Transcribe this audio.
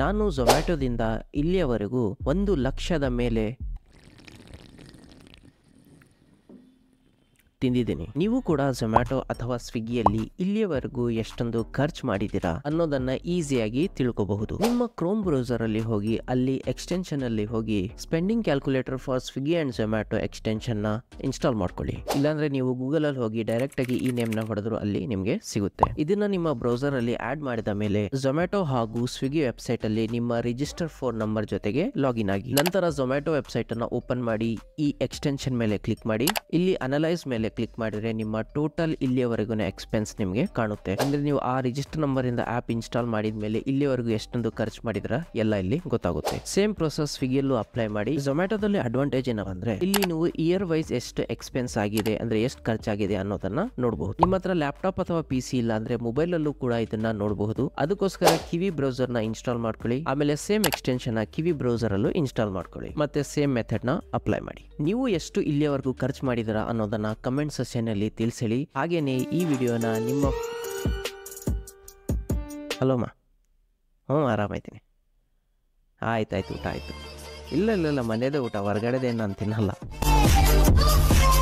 ನಾನು ಝೊಮ್ಯಾಟೊದಿಂದ ಇಲ್ಲಿಯವರೆಗೂ ಒಂದು ಲಕ್ಷದ ಮೇಲೆ ತಿಂದಿದ್ದೀನಿ ನೀವು ಕೂಡ ಝೊಮ್ಯಾಟೊ ಅಥವಾ ಸ್ವಿಗ್ಗಿಯಲ್ಲಿ ಇಲ್ಲಿಯವರೆಗೂ ಎಷ್ಟೊಂದು ಖರ್ಚು ಮಾಡಿದ್ದೀರಾ ಅನ್ನೋದನ್ನ ಈಸಿಯಾಗಿ ತಿಳ್ಕೋಬಹುದು ನಿಮ್ಮ ಕ್ರೋಮ್ ಬ್ರೌಸರ್ ಅಲ್ಲಿ ಹೋಗಿ ಅಲ್ಲಿ ಎಕ್ಸ್ಟೆನ್ಷನ್ ಅಲ್ಲಿ ಹೋಗಿ spending calculator for Swiggy and Zomato extension ನ ಇನ್ಸ್ಟಾಲ್ ಮಾಡ್ಕೊಳ್ಳಿ ಇಲ್ಲಾಂದ್ರೆ ನೀವು ಗೂಗಲ್ ಅಲ್ಲಿ ಹೋಗಿ ಡೈರೆಕ್ಟ್ ಆಗಿ ಈ ನೇಮ್ ನ ಹೊಡೆದ್ರು ಅಲ್ಲಿ ನಿಮಗೆ ಸಿಗುತ್ತೆ ಇದನ್ನ ನಿಮ್ಮ ಬ್ರೌಸರ್ ಅಲ್ಲಿ ಆಡ್ ಮಾಡಿದ ಮೇಲೆ ಝೊಮ್ಯಾಟೊ ಹಾಗೂ ಸ್ವಿಗ್ಗಿ ವೆಬ್ಸೈಟ್ ಅಲ್ಲಿ ನಿಮ್ಮ ರಿಜಿಸ್ಟರ್ ಫೋನ್ ನಂಬರ್ ಜೊತೆಗೆ ಲಾಗಿನ್ ಆಗಿ ನಂತರ ಝೊಮ್ಯಾಟೊ ವೆಬ್ಸೈಟ್ ಅನ್ನ ಓಪನ್ ಮಾಡಿ ಈ ಎಕ್ಸ್ಟೆನ್ಷನ್ ಮೇಲೆ ಕ್ಲಿಕ್ ಮಾಡಿ ಇಲ್ಲಿ ಅನಲೈಸ್ ಮೇಲೆ ಕ್ಲಿಕ್ ಮಾಡಿದ್ರೆ ನಿಮ್ಮ ಟೋಟಲ್ ಇಲ್ಲಿಯವರೆಗೂ ಎಕ್ಸ್ಪೆನ್ಸ್ ನಿಮಗೆ ಕಾಣುತ್ತೆ ಅಂದ್ರೆ ನೀವು ಆ ರಿಜಿಸ್ಟರ್ ನಂಬರ್ ಇಂದ ಆ್ಯಪ್ ಇನ್ಸ್ಟಾಲ್ ಮಾಡಿದ ಮೇಲೆ ಇಲ್ಲಿಯವರೆಗೂ ಎಷ್ಟೊಂದು ಖರ್ಚು ಮಾಡಿದ್ರ ಎಲ್ಲ ಇಲ್ಲಿ ಗೊತ್ತಾಗುತ್ತೆ ಸೇಮ್ ಪ್ರೊಸೆಸ್ ಸ್ವಿಗಿಯಲ್ಲೂ ಅಪ್ಲೈ ಮಾಡಿ ಝೊಮ್ಯಾಟೋದಲ್ಲಿ ಅಡ್ವಾಂಟೇಜ್ ಏನಪ್ಪ ಅಂದ್ರೆ ಇಲ್ಲಿ ನೀವು ಇಯರ್ ವೈಸ್ ಎಷ್ಟು ಎಕ್ಸ್ಪೆನ್ಸ್ ಆಗಿದೆ ಅಂದ್ರೆ ಎಷ್ಟು ಖರ್ಚಾಗಿದೆ ಅನ್ನೋದನ್ನ ನೋಡಬಹುದು ನಿಮ್ಮ ಹತ್ರ ಲ್ಯಾಪ್ಟಾಪ್ ಅಥವಾ ಪಿ ಸಿ ಇಲ್ಲ ಅಂದ್ರೆ ಮೊಬೈಲ್ ಅಲ್ಲೂ ಕೂಡ ಇದನ್ನ ನೋಡಬಹುದು ಅದಕ್ಕೋಸ್ಕರ ಕಿವಿ ಬ್ರೌಸರ್ ನ ಇನ್ಸ್ಟಾಲ್ ಮಾಡ್ಕೊಳ್ಳಿ ಆಮೇಲೆ ಸೇಮ್ ಎಕ್ಸ್ಟೆನ್ಷನ್ ಕಿವಿ ಬ್ರೌಸರ್ ಅಲ್ಲೂ ಇನ್ಸ್ಟಾಲ್ ಮಾಡ್ಕೊಳ್ಳಿ ಮತ್ತೆ ಸೇಮ್ ಮೆಥಡ್ ನ ಅಪ್ಲೈ ಮಾಡಿ ನೀವು ಎಷ್ಟು ಇಲ್ಲಿಯವರೆಗೂ ಖರ್ಚು ಮಾಡಿದಿರ ಅನ್ನೋದನ್ನ ಕಮೆಂಟ್ ಕಮೆಂಟ್ ಅಲ್ಲಿ ತಿಳಿಸಳಿ ಹಾಗೆಯೇ ಈ ವಿಡಿಯೋನ ನಿಮ್ಮ ಹಲೋ ಮಾ ಹ್ಞೂ ಆರಾಮಾಯ್ತೀನಿ ಆಯ್ತಾಯ್ತು ಊಟ ಆಯ್ತು ಇಲ್ಲ ಇಲ್ಲ ಇಲ್ಲ ಮನೆಯದೇ ಊಟ ಹೊರಗಡೆದೇನು ನಾನು ತಿನ್ನಲ್ಲ